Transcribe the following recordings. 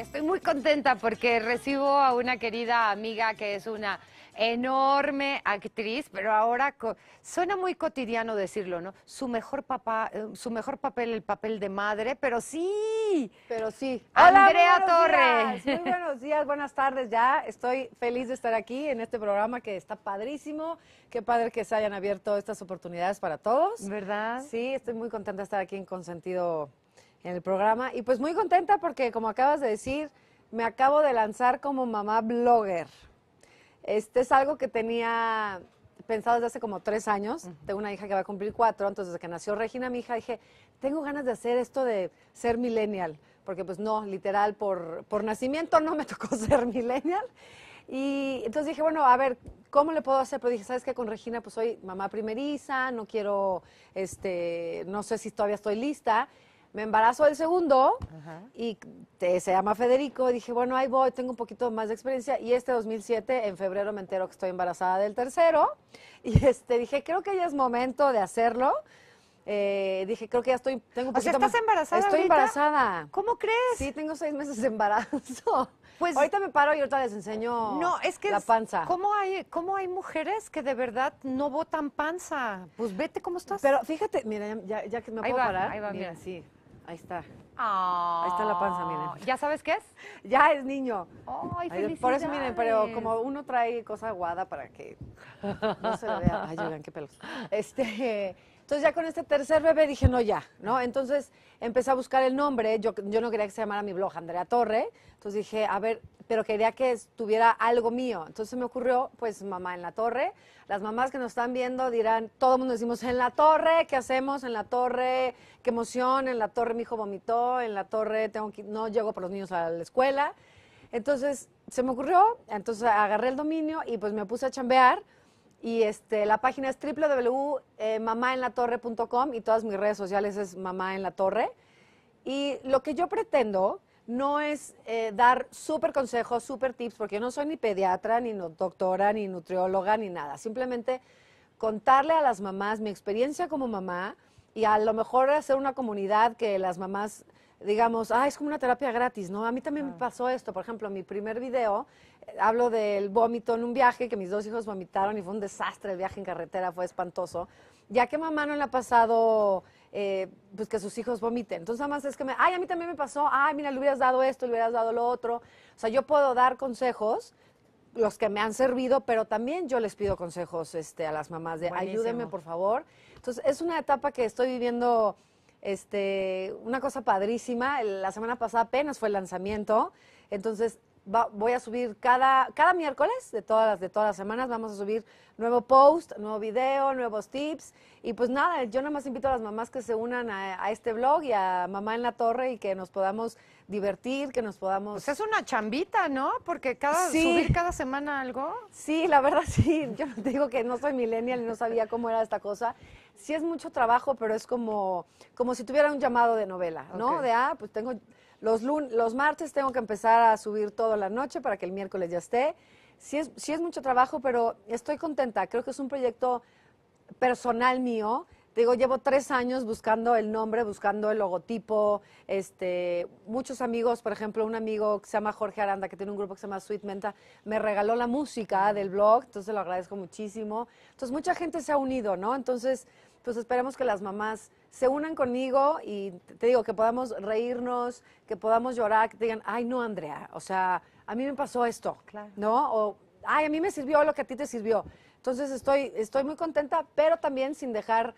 Estoy muy contenta porque recibo a una querida amiga que es una enorme actriz, pero ahora suena muy cotidiano decirlo, ¿no? Su mejor papá, eh, su mejor papel, el papel de madre, pero sí. Pero sí. Andrea Torres. muy buenos días, buenas tardes. Ya estoy feliz de estar aquí en este programa que está padrísimo. Qué padre que se hayan abierto estas oportunidades para todos. ¿Verdad? Sí, estoy muy contenta de estar aquí en Consentido en el programa. Y pues muy contenta porque, como acabas de decir, me acabo de lanzar como mamá blogger. Este es algo que tenía pensado desde hace como tres años. Tengo una hija que va a cumplir cuatro, entonces desde que nació Regina, mi hija, dije, tengo ganas de hacer esto de ser millennial, porque pues no, literal, por, por nacimiento no me tocó ser millennial. Y entonces dije, bueno, a ver, ¿cómo le puedo hacer? Pero dije, ¿sabes qué? Con Regina, pues soy mamá primeriza, no quiero, este, no sé si todavía estoy lista me embarazo del segundo y se llama Federico. Dije, bueno, ahí voy, tengo un poquito más de experiencia. Y este 2007, en febrero, me entero que estoy embarazada del tercero. Y este, dije, creo que ya es momento de hacerlo. Eh, dije, creo que ya estoy, tengo un poquito ¿estás embarazada Estoy embarazada. ¿Cómo crees? Sí, tengo seis meses de embarazo. Pues, ahorita me paro y ahorita les enseño no, es que la panza. ¿cómo hay, ¿Cómo hay mujeres que de verdad no botan panza? Pues vete cómo estás. Pero fíjate, mira, ya, que me puedo parar. Ahí va, mira. sí. Ahí está. Ahí está la panza, miren. Oh, ¿Ya sabes qué es? Ya es niño. Ay, Por eso, miren, pero como uno trae cosa aguada para que no se vea. Ay, qué pelos. Este, entonces ya con este tercer bebé dije, no, ya, ¿no? Entonces empecé a buscar el nombre. Yo, yo no quería que se llamara mi blog Andrea Torre. Entonces dije, a ver, pero quería que tuviera algo mío. Entonces me ocurrió, pues, mamá en la torre. Las mamás que nos están viendo dirán, todo el mundo decimos, en la torre, ¿qué hacemos? En la torre, qué emoción, en la torre mi hijo vomitó, en la torre tengo que, no llego por los niños a la escuela. Entonces se me ocurrió, entonces agarré el dominio y pues me puse a chambear. Y este, la página es www.mamaenlatorre.com eh, y todas mis redes sociales es Mamá en la Torre. Y lo que yo pretendo no es eh, dar súper consejos, súper tips, porque yo no soy ni pediatra, ni doctora, ni nutrióloga, ni nada. Simplemente contarle a las mamás mi experiencia como mamá y a lo mejor hacer una comunidad que las mamás digamos, ah, es como una terapia gratis, ¿no? A mí también me pasó esto. Por ejemplo, en mi primer video eh, hablo del vómito en un viaje, que mis dos hijos vomitaron y fue un desastre. El viaje en carretera fue espantoso. Ya que mamá no le ha pasado eh, pues que sus hijos vomiten. Entonces, nada más es que me, ay, a mí también me pasó, ay, mira, le hubieras dado esto, le hubieras dado lo otro. O sea, yo puedo dar consejos, los que me han servido, pero también yo les pido consejos este, a las mamás de ayúdenme, por favor. Entonces, es una etapa que estoy viviendo este, una cosa padrísima. La semana pasada apenas fue el lanzamiento. Entonces, voy a subir cada, cada miércoles de todas, las, de todas las semanas, vamos a subir nuevo post, nuevo video, nuevos tips. Y pues nada, yo nada más invito a las mamás que se unan a, este blog y a Mamá en la Torre y que nos podamos divertir, que nos podamos... Pues es una chambita, ¿no? Porque cada subir cada semana algo. Sí, la verdad sí. Yo te digo que no soy millennial y no sabía cómo era esta cosa. Sí es mucho trabajo, pero es como, como si tuviera un llamado de novela, ¿no? De, ah, pues tengo los, martes tengo que empezar a subir toda la noche para que el miércoles ya esté. Sí es, mucho trabajo, pero estoy contenta. Creo que es un proyecto personal mío. digo, llevo tres años buscando el nombre, buscando el logotipo. Este, muchos amigos, por ejemplo, un amigo que se llama Jorge Aranda, que tiene un grupo que se llama Sweet Menta, me regaló la música del blog, entonces lo agradezco muchísimo. Entonces, mucha gente se ha unido, ¿no? Entonces, pues esperemos que las mamás se unan conmigo y te digo que podamos reírnos, que podamos llorar, que digan, ay no, Andrea, o sea, a mí me pasó esto, ¿no? O, ay, a mí me sirvió lo que a ti te sirvió. Entonces estoy, estoy muy contenta, pero también sin dejar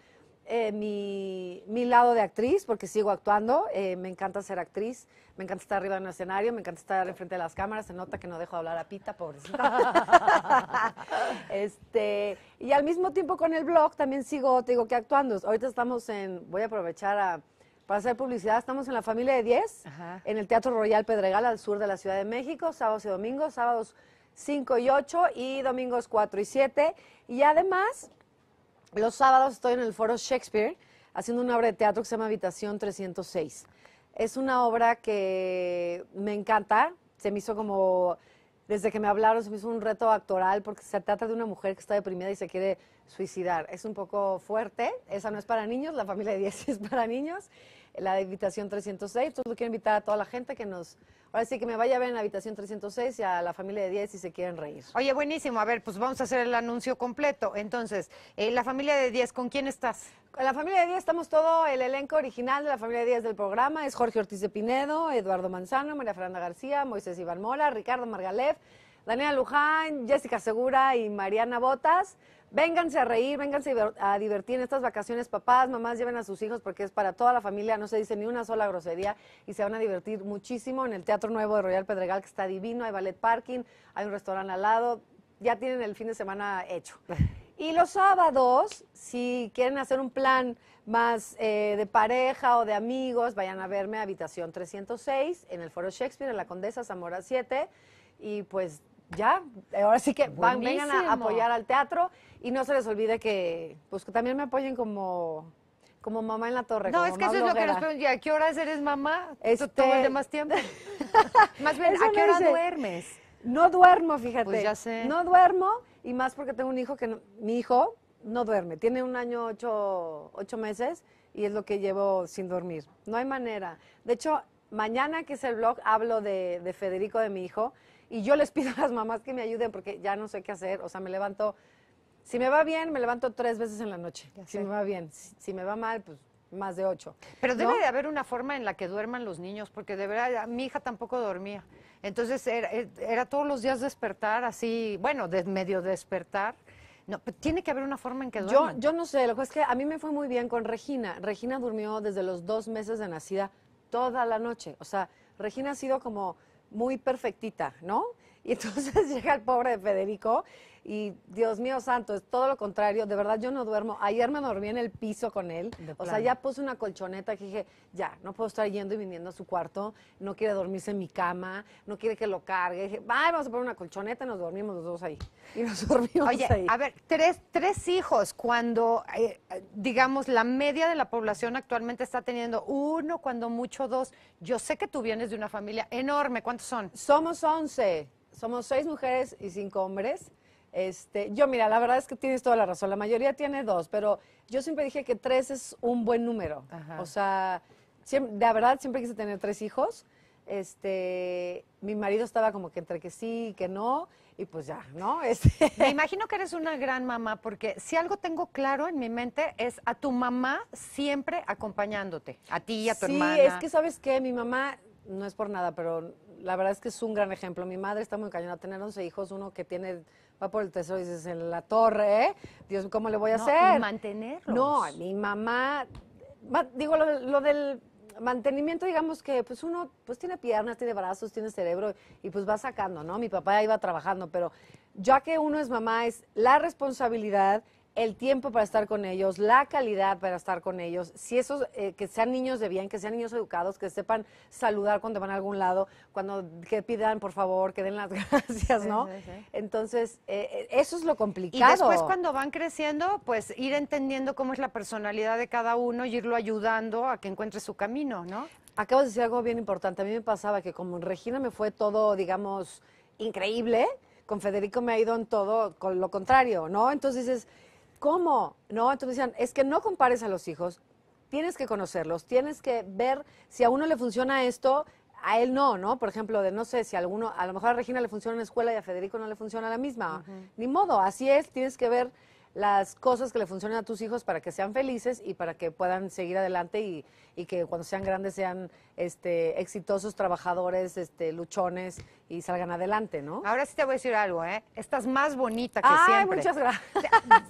eh, mi, lado de actriz, porque sigo actuando, eh, me encanta ser actriz, me encanta estar arriba en el escenario, me encanta estar enfrente de las cámaras, se nota que no dejo de hablar a Pita, pobrecita. este, y al mismo tiempo con el blog también sigo, te digo que actuando. Ahorita estamos en, voy a aprovechar para hacer publicidad, estamos en la familia de 10, en el Teatro Royal Pedregal, al sur de la Ciudad de México, sábados y domingos, sábados 5 y 8 y domingos 4 y 7. Y además los sábados estoy en el foro Shakespeare haciendo una obra de teatro que se llama Habitación 306. Es una obra que me encanta, se me hizo como, desde que me hablaron, se me hizo un reto actoral porque se trata de una mujer que está deprimida y se quiere suicidar. Es un poco fuerte, esa no es para niños, la familia de 10 es para niños la habitación 306. Entonces, quiero invitar a toda la gente que nos. Ahora sí que me vaya a ver en la habitación 306 y a la familia de 10 si se quieren reír. Oye, buenísimo. A ver, pues vamos a hacer el anuncio completo. Entonces, eh, la familia de 10, ¿con quién estás? En la familia de 10 estamos todo el elenco original de la familia de 10 del programa. Es Jorge Ortiz de Pinedo, Eduardo Manzano, María Fernanda García, Moisés Iván Ricardo Margalef, Daniela Luján, Jessica Segura y Mariana Botas. Vénganse a reír, vénganse a divertir en estas vacaciones, papás, mamás, lleven a sus hijos porque es para toda la familia, no se dice ni una sola grosería y se van a divertir muchísimo en el Teatro Nuevo de Royal Pedregal que está divino, hay ballet parking, hay un restaurante al lado, ya tienen el fin de semana hecho. Y los sábados, si quieren hacer un plan más eh, de pareja o de amigos, vayan a verme a Habitación 306 en el Foro Shakespeare, en la Condesa Zamora 7 y pues ya, ahora sí que van, vengan a apoyar al teatro y no se les olvide que, pues, también me apoyen como, como mamá en la torre. No, es que eso es lo que nos preguntan. ¿A qué hora eres mamá? Este, ¿Todo el demás tiempo? más bien, ¿a qué hora duermes? No duermo, fíjate. Pues ya sé. No duermo y más porque tengo un hijo que, no... mi hijo no duerme. Tiene un año, ocho, meses y es lo que llevo sin dormir. No hay manera. De hecho, mañana que es el blog, hablo de Federico, de mi hijo, y yo les pido a las mamás que me ayuden porque ya no sé qué hacer. O sea, me levanto, si me va bien, me levanto tres veces en la noche. si me va bien, si, me va mal, pues más de ocho. Pero debe de haber una forma en la que duerman los niños, porque de verdad mi hija tampoco dormía. Entonces eh, era, todos los días despertar así, bueno, medio despertar. No, tiene que haber una forma en que duerman. Yo, yo no sé, lo que es que a mí me fue muy bien con Regina. Regina durmió desde los dos meses de nacida toda la noche. O sea, Regina ha sido como muy perfectita, ¿no? Y entonces llega el pobre de Federico y Dios mío santo, es todo lo contrario, de verdad yo no duermo. Ayer me dormí en el piso con él, o sea, ya puse una colchoneta que dije, ya, no puedo estar yendo y viniendo a su cuarto, no quiere dormirse en mi cama, no quiere que lo cargue. Dije, vamos a poner una colchoneta y nos dormimos los dos ahí. Y nos dormimos Oye, ahí. A ver, tres, tres hijos, cuando, eh, digamos, la media de la población actualmente está teniendo uno, cuando mucho dos. Yo sé que tú vienes de una familia enorme, ¿cuántos son? Somos once somos seis mujeres y cinco hombres. Este, yo, mira, la verdad es que tienes toda la razón. La mayoría tiene dos, pero yo siempre dije que tres es un buen número. O sea, de verdad siempre quise tener tres hijos. Este, mi marido estaba como que entre que sí, y que no, y pues ya, ¿no? Este Me imagino que eres una gran mamá, porque si algo tengo claro en mi mente es a tu mamá siempre acompañándote, a ti y a tu hermana. Sí, es que sabes que mi mamá, no es por nada, pero la verdad es que es un gran ejemplo. Mi madre está muy cañona, tener 11 hijos, uno que tiene va por el tesoro y dices, en la torre, ¿eh? Dios, ¿cómo le voy a hacer? Y mantenerlos. No, mi mamá, digo, lo, lo, del mantenimiento, digamos que pues uno pues tiene piernas, tiene brazos, tiene cerebro y pues va sacando, ¿no? Mi papá iba trabajando, pero ya que uno es mamá, es la responsabilidad, el tiempo para estar con ellos, la calidad para estar con ellos, si esos, eh, que sean niños de bien, que sean niños educados, que sepan saludar cuando van a algún lado, cuando que pidan por favor, que den las gracias, ¿no? Entonces, eh, eh, eso es lo complicado. Y después cuando van creciendo, pues ir entendiendo cómo es la personalidad de cada uno y irlo ayudando a que encuentre su camino, ¿no? Acabas de decir algo bien importante. A mí me pasaba que como en Regina me fue todo, digamos, increíble, con Federico me ha ido en todo con lo contrario, ¿no? Entonces dices ¿Cómo? No, entonces decían, es que no compares a los hijos, tienes que conocerlos, tienes que ver si a uno le funciona esto, a él no, ¿no? Por ejemplo, de no sé si a alguno, a lo mejor a Regina le funciona la escuela y a Federico no le funciona la misma. Ni modo, así es, tienes que ver las cosas que le funcionen a tus hijos para que sean felices y para que puedan seguir adelante y, que cuando sean grandes sean este, exitosos, trabajadores, este, luchones y salgan adelante, ¿no? Ahora sí te voy a decir algo, ¿eh? Estás más bonita que Ay, muchas gracias.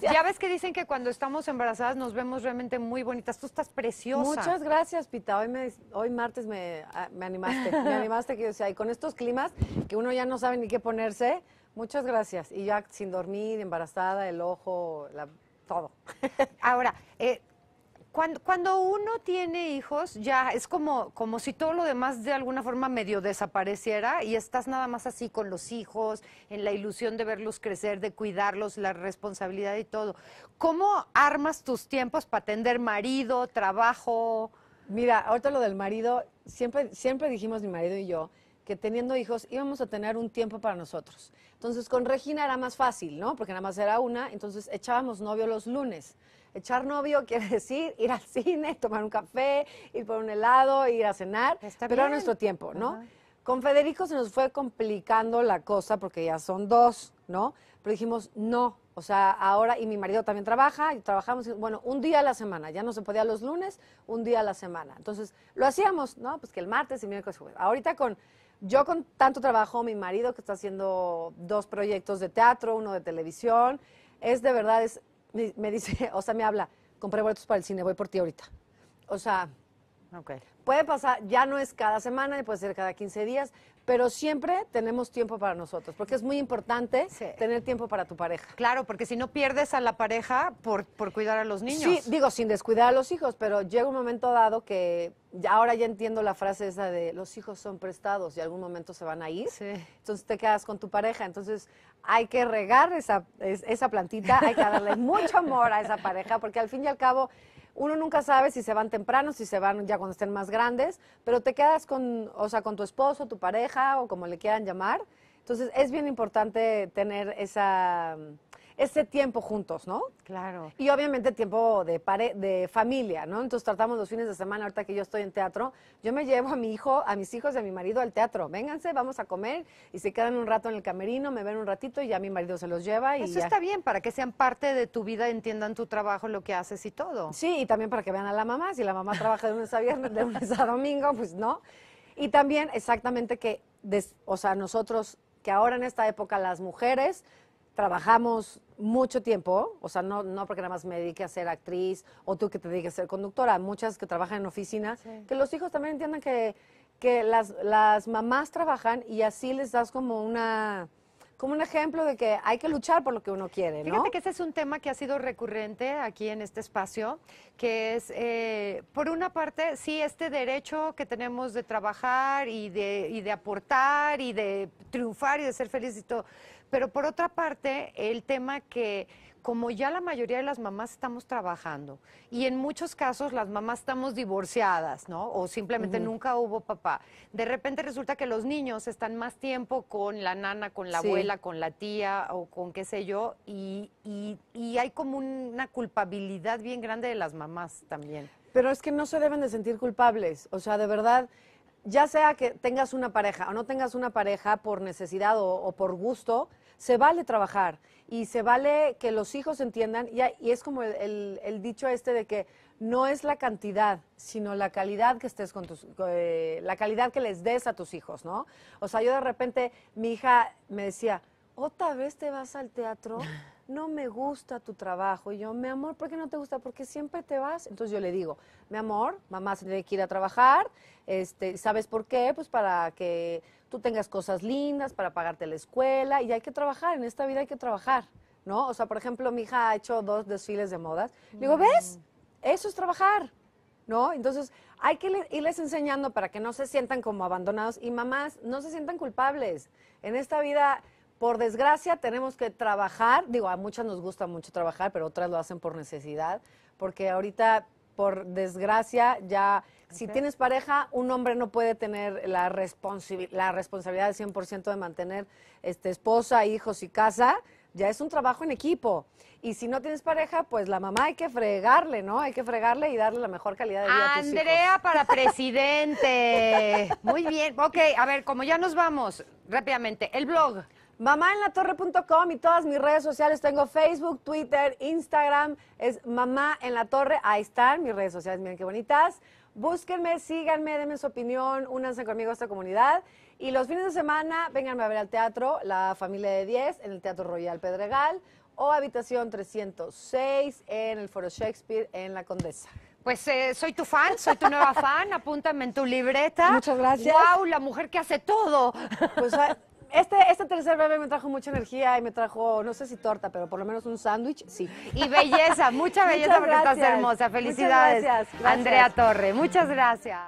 Ya ves que dicen que cuando estamos embarazadas nos vemos realmente muy bonitas. Tú estás preciosa. Muchas gracias, Pita. Hoy, me, hoy martes me, ah, animaste. Me animaste que, o sea, y con estos climas que uno ya no sabe ni qué ponerse. Muchas gracias. Y ya sin dormir, embarazada, el ojo, todo. Ahora, eh, cuando, uno tiene hijos, ya es como, como si todo lo demás de alguna forma medio desapareciera y estás nada más así con los hijos, en la ilusión de verlos crecer, de cuidarlos, la responsabilidad y todo. ¿Cómo armas tus tiempos para atender marido, trabajo? Mira, ahorita lo del marido, siempre, siempre dijimos mi marido y yo que teniendo hijos íbamos a tener un tiempo para nosotros. Entonces con Regina era más fácil, ¿no? Porque nada más era una, entonces echábamos novio los lunes. Echar novio quiere decir ir al cine, tomar un café, ir por un helado, ir a cenar, pero nuestro tiempo, ¿no? Con Federico se nos fue complicando la cosa porque ya son dos, ¿no? Pero dijimos, no, o sea, ahora, y mi marido también trabaja, y trabajamos, bueno, un día a la semana, ya no se podía los lunes, un día a la semana. Entonces, lo hacíamos, ¿no? Pues que el martes y miércoles, pues, Ahorita con yo con tanto trabajo, mi marido que está haciendo dos proyectos de teatro, uno de televisión, es de verdad, es, me dice, o sea, me habla, compré boletos para el cine, voy por ti ahorita. O sea, puede pasar, ya no es cada semana, puede ser cada 15 días, pero siempre tenemos tiempo para nosotros, porque es muy importante tener tiempo para tu pareja. Claro, porque si no pierdes a la pareja por, por cuidar a los niños. Sí, digo, sin descuidar a los hijos, pero llega un momento dado que ahora ya entiendo la frase esa de los hijos son prestados y algún momento se van a ir. Entonces te quedas con tu pareja. Entonces hay que regar esa, esa plantita, hay que darle mucho amor a esa pareja, porque al fin y al cabo uno nunca sabe si se van temprano, si se van ya cuando estén más grandes, pero te quedas con, o sea, con tu esposo, tu pareja o como le quieran llamar. Entonces es bien importante tener esa, ese tiempo juntos, ¿no? Claro. Y obviamente tiempo de, de familia, ¿no? Entonces tratamos los fines de semana, ahorita que yo estoy en teatro, yo me llevo a mi hijo, a mis hijos y a mi marido al teatro. Vénganse, vamos a comer y se quedan un rato en el camerino, me ven un ratito y ya mi marido se los lleva. Y Eso está bien, para que sean parte de tu vida, entiendan tu trabajo, lo que haces y todo. Sí, y también para que vean a la mamá. Si la mamá trabaja de lunes a viernes, de lunes a domingo, pues no. Y también exactamente que, o sea, nosotros, que ahora en esta época las mujeres trabajamos mucho tiempo, o sea, no, no porque nada más me dedique a ser actriz o tú que te dediques a ser conductora, muchas que trabajan en oficina, que los hijos también entiendan que, que las, las mamás trabajan y así les das como una como un ejemplo de que hay que luchar por lo que uno quiere, Fíjate que ese es un tema que ha sido recurrente aquí en este espacio, que es, eh, por una parte, sí, este derecho que tenemos de trabajar y de, y de aportar y de triunfar y de ser feliz y todo, pero por otra parte, el tema que como ya la mayoría de las mamás estamos trabajando y en muchos casos las mamás estamos divorciadas, ¿no? O simplemente nunca hubo papá. De repente resulta que los niños están más tiempo con la nana, con la abuela, con la tía o con qué sé yo y, y, hay como una culpabilidad bien grande de las mamás también. Pero es que no se deben de sentir culpables, o sea, de verdad ya sea que tengas una pareja o no tengas una pareja por necesidad o por gusto, se vale trabajar y se vale que los hijos entiendan, y, y es como el, el, dicho este de que no es la cantidad, sino la calidad que estés con tus, eh, la calidad que les des a tus hijos, ¿no? O sea, yo de repente, mi hija me decía, ¿otra vez te vas al teatro? no me gusta tu trabajo. Y yo, mi amor, ¿por qué no te gusta? Porque siempre te vas. Entonces yo le digo, mi amor, mamá se tiene que ir a trabajar. Este, ¿Sabes por qué? Pues para que tú tengas cosas lindas, para pagarte la escuela. Y hay que trabajar, en esta vida hay que trabajar, ¿no? O sea, por ejemplo, mi hija ha hecho dos desfiles de modas. Le digo, ¿ves? Eso es trabajar. ¿no? Entonces, hay que irles enseñando para que no se sientan como abandonados y mamás, no se sientan culpables. En esta vida por desgracia tenemos que trabajar, digo, a muchas nos gusta mucho trabajar, pero otras lo hacen por necesidad, porque ahorita, por desgracia, ya, si tienes pareja, un hombre no puede tener la, la responsabilidad del 100% de mantener este, esposa, hijos y casa, ya es un trabajo en equipo. Y si no tienes pareja, pues la mamá hay que fregarle, ¿no? Hay que fregarle y darle la mejor calidad de vida Andrea para presidente. Muy bien. Ok, a ver, como ya nos vamos, rápidamente, el blog mamáenlatorre.com y todas mis redes sociales. Tengo Facebook, Twitter, Instagram. Es Mamá en la Torre. Ahí están mis redes sociales. Miren qué bonitas. Búsquenme, síganme, denme su opinión, únanse conmigo a esta comunidad. Y los fines de semana, vénganme a ver al teatro, la familia de 10, en el Teatro Royal Pedregal o Habitación 306 en el Foro Shakespeare en La Condesa. Pues eh, soy tu fan, soy tu nueva fan, apúntame en tu libreta. Muchas gracias. ¡Wow! La mujer que hace todo. Pues, este, este tercer bebé me trajo mucha energía y me trajo, no sé si torta, pero por lo menos un sándwich, sí. Y belleza, mucha belleza porque estás hermosa. Felicidades, Andrea Torre. Muchas gracias.